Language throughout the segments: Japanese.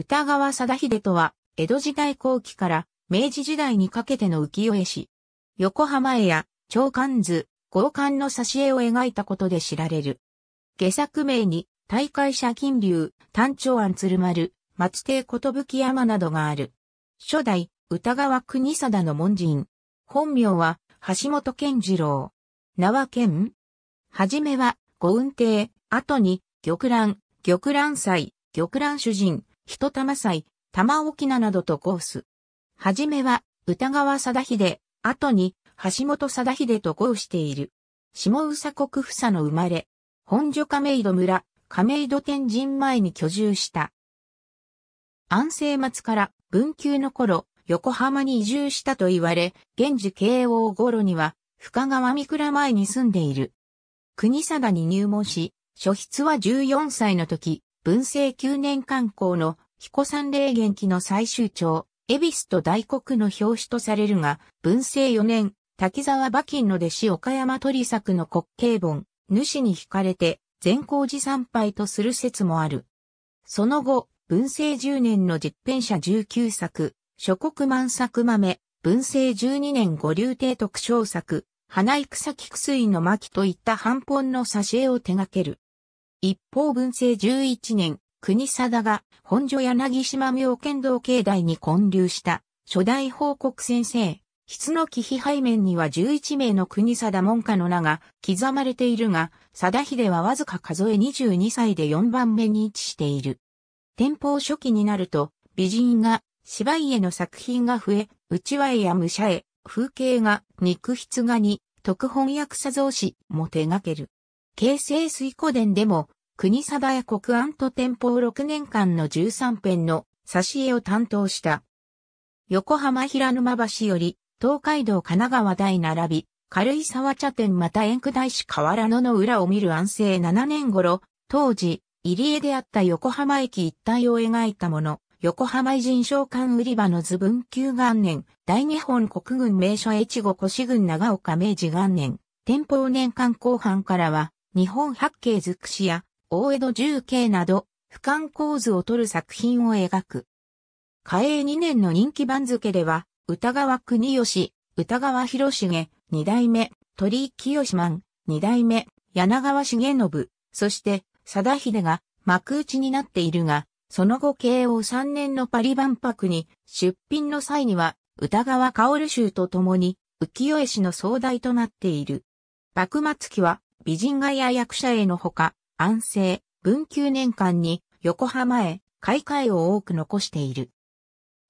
歌川貞秀とは、江戸時代後期から明治時代にかけての浮世絵師。横浜絵や長官図、豪官の挿絵を描いたことで知られる。下作名に、大会者金流、丹長庵鶴丸、松亭寿山などがある。初代、歌川国貞の門人。本名は、橋本健次郎。名は健はじめは、御運亭、後に、玉蘭、玉蘭祭、玉蘭主人、人玉祭、玉沖などとコース。はじめは、歌川貞秀、後に、橋本貞秀と合している。下宇佐国佐の生まれ、本所亀戸村、亀戸天神前に居住した。安政末から文久の頃、横浜に移住したと言われ、現時慶応頃には、深川三倉前に住んでいる。国貞に入門し、初筆は14歳の時、文政9年刊行の彦山霊元記の最終章、恵比寿と大黒の表紙とされるが、文政4年、滝沢馬琴の弟子岡山鳥作の国慶本、主に惹かれて、善光寺参拝とする説もある。その後、文政10年の実編者19作、諸国満作豆、文政12年五流帝特賞作、花草木水の巻といった半本の挿絵を手掛ける。一方文政11年、国貞が本所柳島妙見道境内に建立した初代報告先生、筆の木碑背面には11名の国貞門下の名が刻まれているが、貞秀はわずか数え22歳で4番目に位置している。天保初期になると、美人が芝居への作品が増え、内輪や武者へ、風景が、肉筆画に、特本役作造詞も手掛ける。京成水古伝でも、国定や国安と天保6年間の13編の挿絵を担当した。横浜平沼橋より、東海道神奈川大並び、軽井沢茶店また遠区大師河原野の裏を見る安政7年頃、当時、入江であった横浜駅一帯を描いたもの、横浜偉人召館売り場の図文旧元年、大日本国軍名所越後越軍長岡明治元年、天保年間後半からは、日本八景づくしや、大江戸十景など、俯瞰構図を取る作品を描く。嘉永2年の人気番付では、歌川国吉、歌川広重、二代目、鳥居清満、二代目、柳川重信、そして、貞秀が幕内になっているが、その後慶応3年のパリ万博に出品の際には、歌川薫衆と共に浮世絵師の壮大となっている。幕末期は美人画や役者へのほか、安政、文久年間に横浜へ開会を多く残している。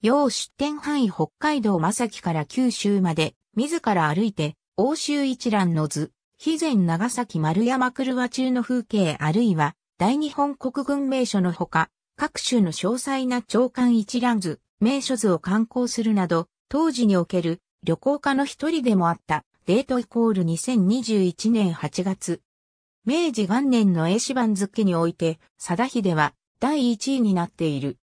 要出展範囲北海道正木から九州まで、自ら歩いて、欧州一覧の図、肥前長崎丸山車中の風景あるいは、大日本国軍名所のほか、各種の詳細な長官一覧図、名所図を観光するなど、当時における旅行家の一人でもあったデートイコール2021年8月。明治元年の英史番付において、貞秀は第1位になっている。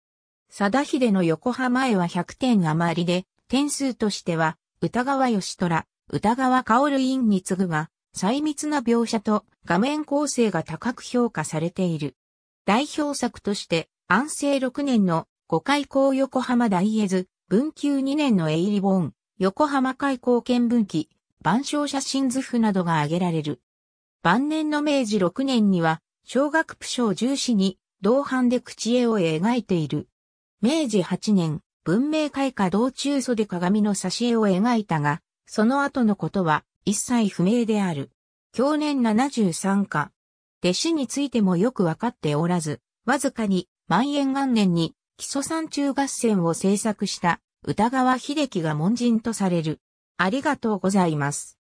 貞秀の横浜へは100点余りで、点数としては、歌川義虎、歌川薫院に次ぐが、細密な描写と画面構成が高く評価されている。代表作として、安政6年の五開港横浜大絵図、文久2年のエイリボン、横浜開港見聞記、万象写真図譜などが挙げられる。晩年の明治6年には、小学部賞重視に、同伴で口絵を描いている。明治8年、文明開化道中袖鏡の挿絵を描いたが、その後のことは一切不明である。去年73課。弟子についてもよくわかっておらず、わずかに、万円元年に、基礎山中合戦を制作した、歌川秀樹が門人とされる。ありがとうございます。